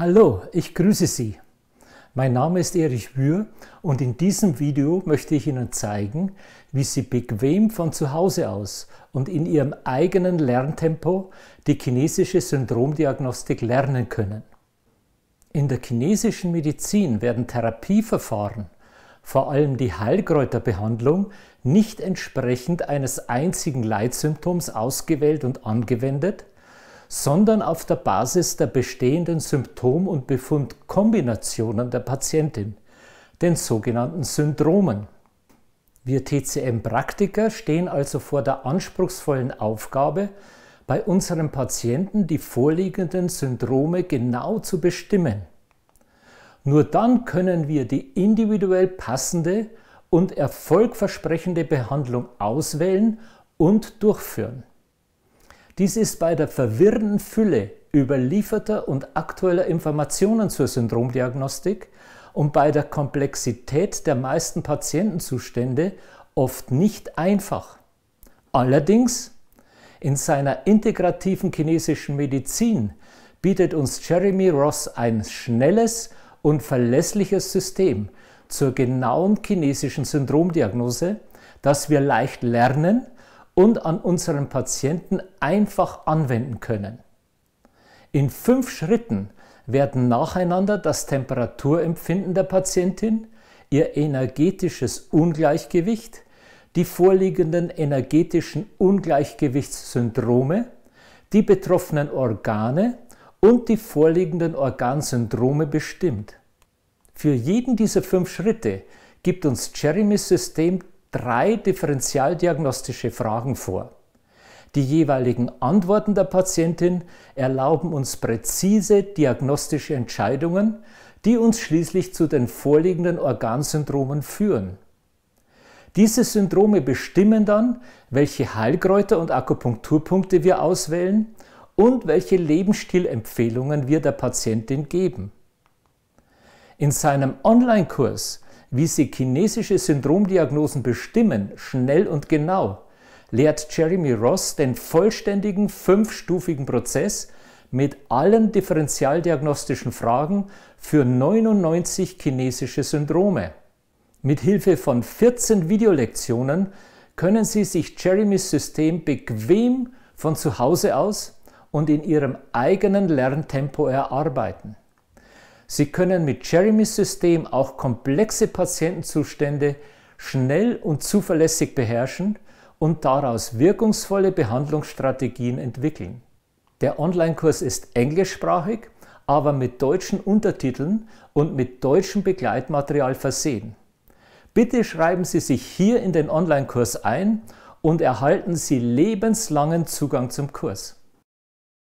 Hallo, ich grüße Sie. Mein Name ist Erich Wür und in diesem Video möchte ich Ihnen zeigen, wie Sie bequem von zu Hause aus und in Ihrem eigenen Lerntempo die chinesische Syndromdiagnostik lernen können. In der chinesischen Medizin werden Therapieverfahren, vor allem die Heilkräuterbehandlung, nicht entsprechend eines einzigen Leitsymptoms ausgewählt und angewendet, sondern auf der Basis der bestehenden Symptom- und Befundkombinationen der Patientin, den sogenannten Syndromen. Wir TCM-Praktiker stehen also vor der anspruchsvollen Aufgabe, bei unseren Patienten die vorliegenden Syndrome genau zu bestimmen. Nur dann können wir die individuell passende und erfolgversprechende Behandlung auswählen und durchführen. Dies ist bei der verwirrenden Fülle überlieferter und aktueller Informationen zur Syndromdiagnostik und bei der Komplexität der meisten Patientenzustände oft nicht einfach. Allerdings, in seiner integrativen chinesischen Medizin bietet uns Jeremy Ross ein schnelles und verlässliches System zur genauen chinesischen Syndromdiagnose, das wir leicht lernen und an unseren Patienten einfach anwenden können. In fünf Schritten werden nacheinander das Temperaturempfinden der Patientin, ihr energetisches Ungleichgewicht, die vorliegenden energetischen Ungleichgewichtssyndrome, die betroffenen Organe und die vorliegenden Organsyndrome bestimmt. Für jeden dieser fünf Schritte gibt uns Jeremys System drei differentialdiagnostische Fragen vor. Die jeweiligen Antworten der Patientin erlauben uns präzise diagnostische Entscheidungen, die uns schließlich zu den vorliegenden Organsyndromen führen. Diese Syndrome bestimmen dann, welche Heilkräuter und Akupunkturpunkte wir auswählen und welche Lebensstilempfehlungen wir der Patientin geben. In seinem Online-Kurs wie sie chinesische Syndromdiagnosen bestimmen, schnell und genau, lehrt Jeremy Ross den vollständigen fünfstufigen Prozess mit allen differentialdiagnostischen Fragen für 99 chinesische Syndrome. Mit Hilfe von 14 Videolektionen können Sie sich Jeremys System bequem von zu Hause aus und in Ihrem eigenen Lerntempo erarbeiten. Sie können mit Jeremys System auch komplexe Patientenzustände schnell und zuverlässig beherrschen und daraus wirkungsvolle Behandlungsstrategien entwickeln. Der Online-Kurs ist englischsprachig, aber mit deutschen Untertiteln und mit deutschem Begleitmaterial versehen. Bitte schreiben Sie sich hier in den Online-Kurs ein und erhalten Sie lebenslangen Zugang zum Kurs.